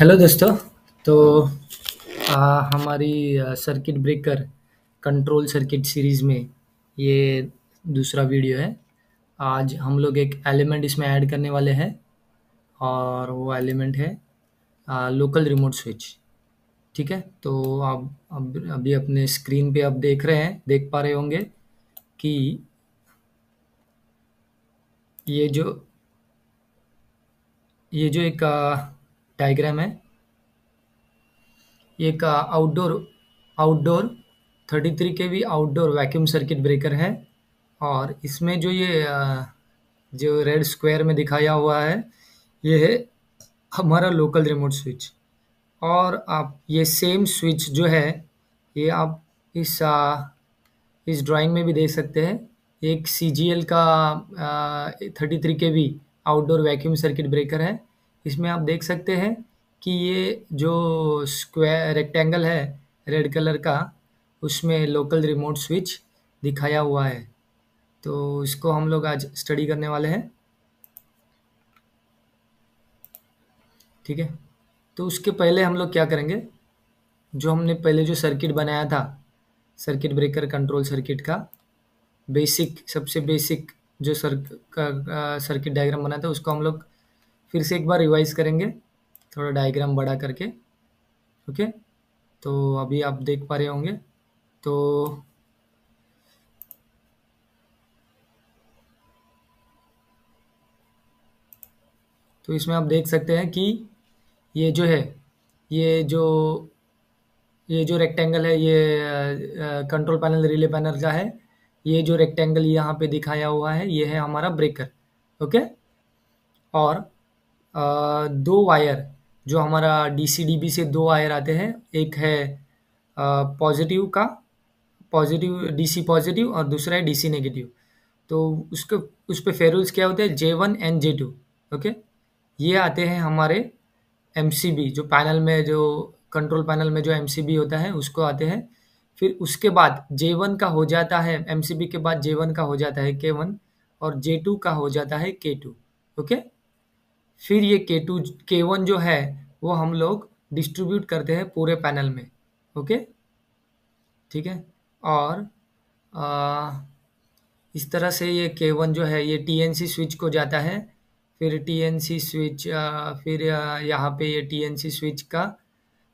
hello दोस्तों तो आ, हमारी circuit breaker control circuit series में ये दूसरा वीडियो है आज हम लोग एक एलिमेंट इसमें ऐड करने वाले हैं और वो एलिमेंट है आ, लोकल रिमोट स्विच ठीक है तो आप अब अभी अपने स्क्रीन पे आप देख रहे हैं देख पा रहे होंगे कि ये जो ये जो एक आ, डायग्राम है एक outdoor outdoor 33 K V outdoor vacuum circuit breaker है और इसमें जो ये जो रेड स्क्वायर में दिखाया हुआ है ये है हमारा लोकल रिमोट स्विच और आप ये सेम स्विच जो है ये आप इस आ, इस ड्राइंग में भी देख सकते हैं एक सी का thirty three K V outdoor vacuum circuit breaker है इसमें आप देख सकते हैं कि ये जो स्क्वायर रेक्टेंगल है रेड कलर का उसमें लोकल रिमोट स्विच दिखाया हुआ है तो इसको हम लोग आज स्टडी करने वाले हैं ठीक है तो उसके पहले हम लोग क्या करेंगे जो हमने पहले जो सर्किट बनाया था सर्किट ब्रेकर कंट्रोल सर्किट का बेसिक सबसे बेसिक जो सर्क का सर्किट डायग्राम बनाया था उसको हम लोग फिर से एक बार रिवाइज करेंगे थोड़ा डायग्राम बड़ा करके ओके तो अभी आप देख पा रहे होंगे तो तो इसमें आप देख सकते हैं कि ये जो है ये जो ये जो रेक्टेंगल है ये कंट्रोल पैनल रिले पैनल का है ये जो रेक्टेंगल यहाँ पे दिखाया हुआ है ये है हमारा ब्रेकर ओके और दो वायर जो हमारा डीसीडीबी से दो वायर आते हैं एक है पॉजिटिव का पॉजिटिव डीसी पॉजिटिव और दूसरा है डीसी नेगेटिव तो उसके उस पर फेरुल्स क्या होते हैं J one and J two okay ये आते हैं हमारे एम जो पैनल में जो कंट्रोल पैनल में जो एम होता है उसको आते हैं फिर उसके बाद जे वन का हो जाता है एम के बाद जे वन का हो जाता है के वन और जे टू का हो जाता है के टू ओके फिर ये के टू के वन जो है वो हम लोग डिस्ट्रीब्यूट करते हैं पूरे पैनल में ओके ठीक है और आ, इस तरह से ये के वन जो है ये टी एन सी स्विच को जाता है फिर टी एन सी स्विच फिर यहाँ पे ये टी एन सी स्विच का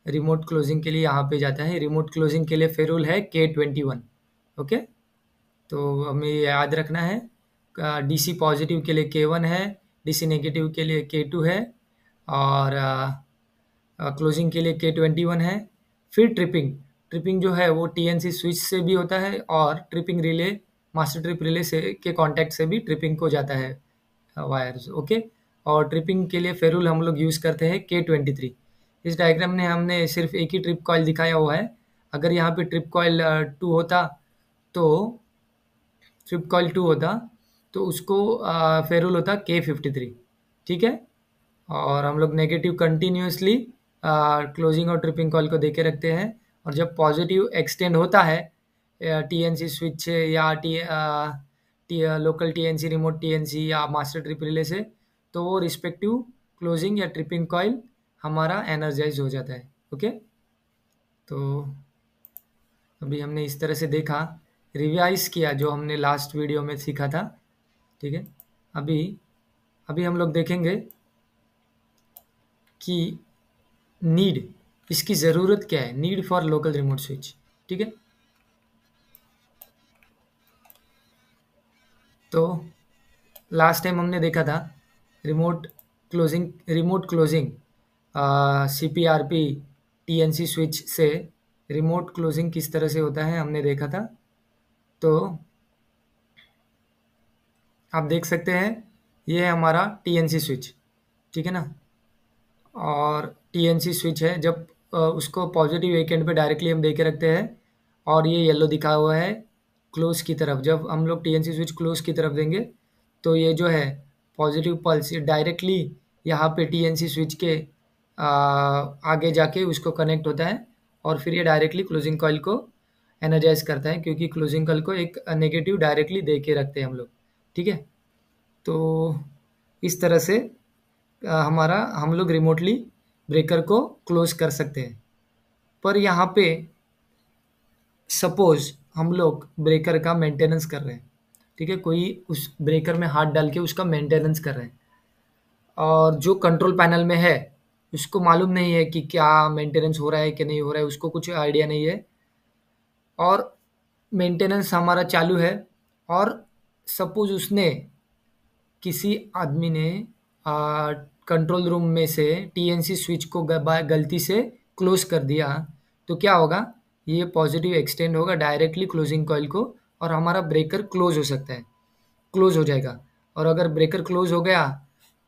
रिमोट क्लोजिंग के लिए यहाँ पे जाता है रिमोट क्लोजिंग के लिए फेरुल है के ट्वेंटी वन ओके तो हमें याद रखना है डी सी पॉजिटिव के लिए के वन है डीसी नेगेटिव के लिए के टू है और क्लोजिंग के लिए के ट्वेंटी वन है फिर ट्रिपिंग ट्रिपिंग जो है वो टी एन सी स्विच से भी होता है और tripping relay master trip relay से के कांटेक्ट से भी ट्रिपिंग को जाता है वायर्स ओके और ट्रिपिंग के लिए फेरुल हम लोग यूज़ करते हैं के ट्वेंटी थ्री इस डायग्राम ने हमने सिर्फ एक ही ट्रिप कॉयल दिखाया हुआ है अगर यहाँ पे ट्रिप कॉयल टू होता तो ट्रिप कॉयल टू होता तो उसको फेरुल होता के फिफ्टी थ्री ठीक है और हम लोग नेगेटिव कंटिन्यूसली क्लोजिंग और ट्रिपिंग कॉल को देके रखते हैं और जब पॉजिटिव एक्सटेंड होता है टी एन सी स्विच या T T local T N C remote T N C या मास्टर ट्रिप रिले से तो वो रिस्पेक्टिव क्लोजिंग या ट्रिपिंग कॉयल हमारा एनर्जाइज हो जाता है ओके तो अभी हमने इस तरह से देखा रिवाइज किया जो हमने लास्ट वीडियो में सीखा था ठीक है अभी अभी हम लोग देखेंगे कि नीड इसकी ज़रूरत क्या है need for local remote switch ठीक है तो लास्ट टाइम हमने देखा था remote closing remote closing C P R P T N C switch से रिमोट क्लोजिंग किस तरह से होता है हमने देखा था तो आप देख सकते हैं ये है हमारा टी स्विच ठीक है ना और टी स्विच है जब उसको पॉजिटिव एक एंड पे डायरेक्टली हम दे के रखते हैं और ये येलो दिखा हुआ है क्लोज की तरफ जब हम लोग टी स्विच क्लोज की तरफ देंगे तो ये जो है पॉजिटिव पल्स ये डायरेक्टली यहाँ पे टी स्विच के आ, आगे जाके उसको कनेक्ट होता है और फिर ये डायरेक्टली क्लोजिंग कॉइल को एनर्जाइज करता है क्योंकि क्लोजिंग कॉइल को एक नेगेटिव डायरेक्टली दे के रखते हैं हम लोग ठीक है तो इस तरह से हमारा हम लोग रिमोटली ब्रेकर को क्लोज कर सकते हैं पर यहाँ पे सपोज हम लोग ब्रेकर का मेंटेनेंस कर रहे हैं ठीक है कोई उस ब्रेकर में हाथ डाल के उसका मेंटेनेंस कर रहे हैं और जो कंट्रोल पैनल में है उसको मालूम नहीं है कि क्या मेंटेनेंस हो रहा है कि नहीं हो रहा है उसको कुछ आइडिया नहीं है और मेंटेनेंस हमारा चालू है और सपोज उसने किसी आदमी ने कंट्रोल रूम में से टीएनसी स्विच को गलती से क्लोज कर दिया तो क्या होगा ये पॉजिटिव एक्सटेंड होगा डायरेक्टली क्लोजिंग कॉयल को और हमारा ब्रेकर क्लोज हो सकता है क्लोज हो जाएगा और अगर ब्रेकर क्लोज हो गया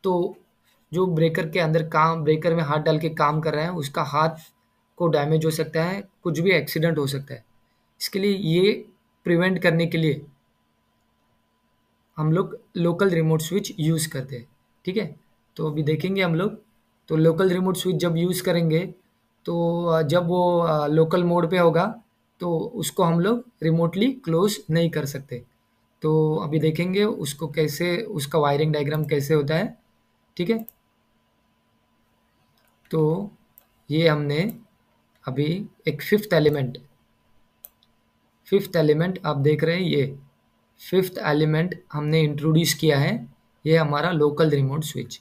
तो जो ब्रेकर के अंदर काम ब्रेकर में हाथ डाल के काम कर रहे हैं उसका हाथ को डैमेज हो सकता है कुछ भी एक्सीडेंट हो सकता है इसके लिए ये प्रिवेंट करने के लिए हम लोग लोकल रिमोट स्विच यूज़ करते हैं ठीक है तो अभी देखेंगे हम लोग तो लोकल रिमोट स्विच जब यूज़ करेंगे तो जब वो लोकल मोड पे होगा तो उसको हम लोग रिमोटली क्लोज नहीं कर सकते तो अभी देखेंगे उसको कैसे उसका वायरिंग डायग्राम कैसे होता है ठीक है तो ये हमने अभी एक फिफ्थ एलिमेंट फिफ्थ एलिमेंट आप देख रहे हैं ये फिफ्थ एलिमेंट हमने इंट्रोड्यूस किया है ये हमारा लोकल रिमोट स्विच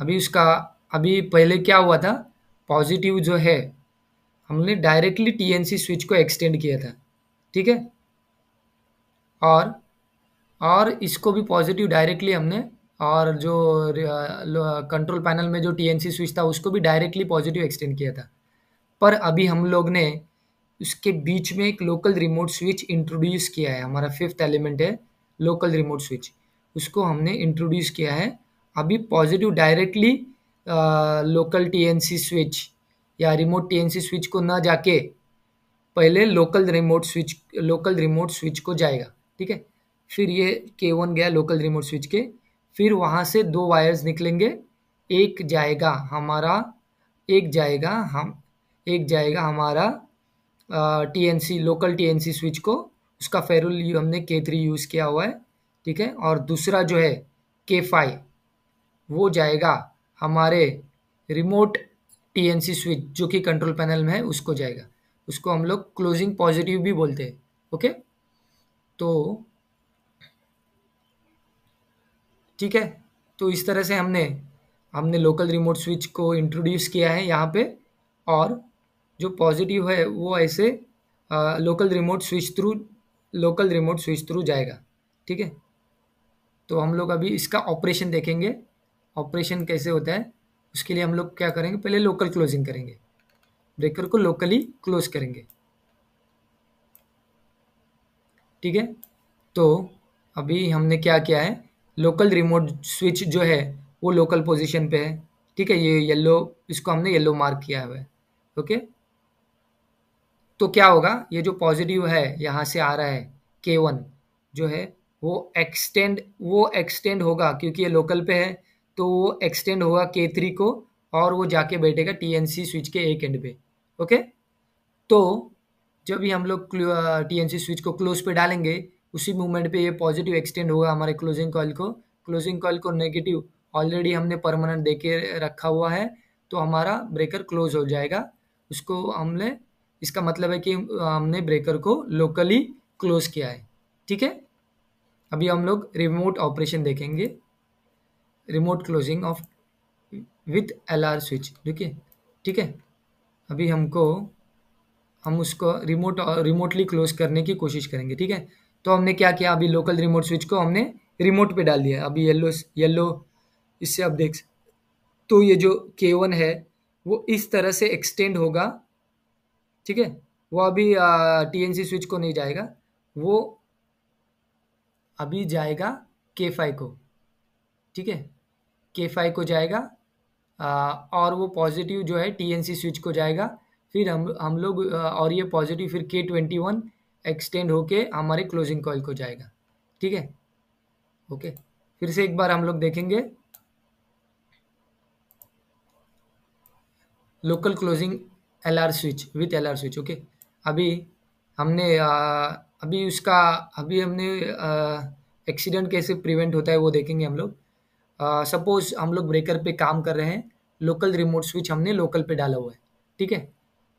अभी उसका अभी पहले क्या हुआ था पॉजिटिव जो है हमने डायरेक्टली टीएनसी स्विच को एक्सटेंड किया था ठीक है और और इसको भी पॉजिटिव डायरेक्टली हमने और जो कंट्रोल पैनल में जो टीएनसी स्विच था उसको भी डायरेक्टली पॉजिटिव एक्सटेंड किया था पर अभी हम लोग ने उसके बीच में एक लोकल रिमोट स्विच इंट्रोड्यूस किया है हमारा फिफ्थ एलिमेंट है लोकल रिमोट स्विच उसको हमने इंट्रोड्यूस किया है अभी positive directly local TNC switch या रिमोट टीएनसी स्विच को ना जाके पहले local remote switch local remote switch को जाएगा ठीक है फिर ये के वन गया लोकल रिमोट स्विच के फिर वहाँ से दो वायर्स निकलेंगे एक जाएगा हमारा एक जाएगा हम एक जाएगा हमारा टी लोकल टी स्विच को उसका फेरुल हमने के थ्री यूज़ किया हुआ है ठीक है और दूसरा जो है के फाइव वो जाएगा हमारे रिमोट टी स्विच जो कि कंट्रोल पैनल में है उसको जाएगा उसको हम लोग क्लोजिंग पॉजिटिव भी बोलते हैं ओके तो ठीक है तो इस तरह से हमने हमने लोकल रिमोट स्विच को इंट्रोड्यूस किया है यहाँ पे और जो पॉजिटिव है वो ऐसे local remote switch through local remote switch through जाएगा ठीक है तो हम लोग अभी इसका ऑपरेशन देखेंगे ऑपरेशन कैसे होता है उसके लिए हम लोग क्या करेंगे पहले लोकल क्लोजिंग करेंगे ब्रेकर को लोकली क्लोज करेंगे ठीक है तो अभी हमने क्या किया है लोकल रिमोट स्विच जो है वो लोकल पोजीशन पे है ठीक है ये येलो इसको हमने येलो मार्क किया हुआ है ओके तो क्या होगा ये जो पॉजिटिव है यहाँ से आ रहा है के वन जो है वो एक्सटेंड वो एक्सटेंड होगा क्योंकि ये लोकल पे है तो वो एक्सटेंड होगा के थ्री को और वो जाके बैठेगा सी स्विच के एक एंड पे ओके तो जब भी हम लोग सी स्विच को क्लोज पे डालेंगे उसी मूवमेंट पे ये पॉजिटिव एक्सटेंड होगा हमारे क्लोजिंग कॉल को क्लोजिंग कॉल को नेगेटिव ऑलरेडी हमने परमानेंट दे के रखा हुआ है तो हमारा ब्रेकर क्लोज हो जाएगा उसको हमने इसका मतलब है कि हमने ब्रेकर को लोकली क्लोज किया है ठीक है अभी हम लोग रिमोट ऑपरेशन देखेंगे remote closing of with L R switch देखिए ठीक है अभी हमको हम उसको रिमोट रिमोटली क्लोज करने की कोशिश करेंगे ठीक है तो हमने क्या किया अभी लोकल रिमोट स्विच को हमने रिमोट पे डाल दिया अभी येलो येल्लो इससे आप देख तो ये जो के वन है वो इस तरह से एक्सटेंड होगा ठीक है वो अभी टी स्विच को नहीं जाएगा वो अभी जाएगा के फाइव को ठीक है के फाइव को जाएगा आ, और वो पॉजिटिव जो है टी स्विच को जाएगा फिर हम हम लोग और ये पॉजिटिव फिर के ट्वेंटी वन एक्सटेंड होके हमारे क्लोजिंग कॉल को जाएगा ठीक है ओके फिर से एक बार हम लोग देखेंगे local closing L R switch with L R switch okay अभी हमने आ, अभी उसका अभी हमने एक्सीडेंट कैसे प्रिवेंट होता है वो देखेंगे हम लोग सपोज हम लोग ब्रेकर पे काम कर रहे हैं लोकल रिमोट स्विच हमने लोकल पे डाला हुआ है ठीक है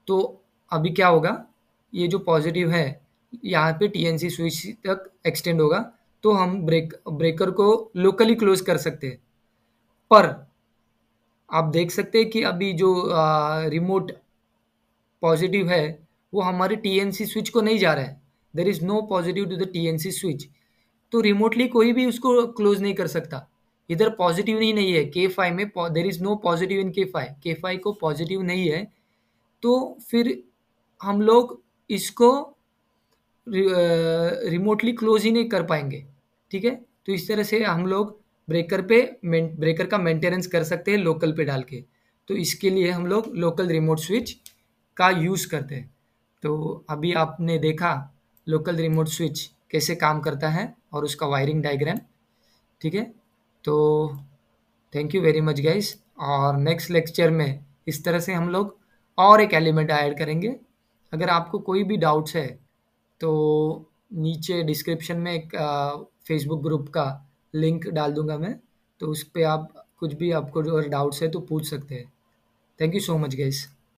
तो अभी क्या होगा ये जो पॉजिटिव है यहाँ पे टीएनसी स्विच तक एक्सटेंड होगा तो हम ब्रेक ब्रेकर को लोकली क्लोज कर सकते हैं पर आप देख सकते हैं कि अभी जो आ, रिमोट पॉजिटिव है वो हमारे टी स्विच को नहीं जा रहा है there is no positive to the T switch तो रिमोटली कोई भी उसको क्लोज नहीं कर सकता इधर पॉजिटिव नहीं नहीं है के फाइव में there is no positive in K five के फाइव को पॉजिटिव नहीं है तो फिर हम लोग इसको रिमोटली क्लोज ही नहीं कर पाएंगे ठीक है तो इस तरह से हम लोग ब्रेकर पे ब्रेकर का मेंटेनेंस कर सकते हैं लोकल पे डाल के तो इसके लिए हम लोग लोकल रिमोट स्विच का यूज़ करते हैं तो अभी आपने देखा लोकल रिमोट स्विच कैसे काम करता है और उसका वायरिंग डायग्राम ठीक है तो thank you very much guys और नेक्स्ट लेक्चर में इस तरह से हम लोग और एक एलिमेंट ऐड करेंगे अगर आपको कोई भी डाउट्स है तो नीचे डिस्क्रिप्शन में एक फेसबुक ग्रुप का लिंक डाल दूंगा मैं तो उस पर आप कुछ भी आपको जो डाउट्स है तो पूछ सकते हैं thank you so much guys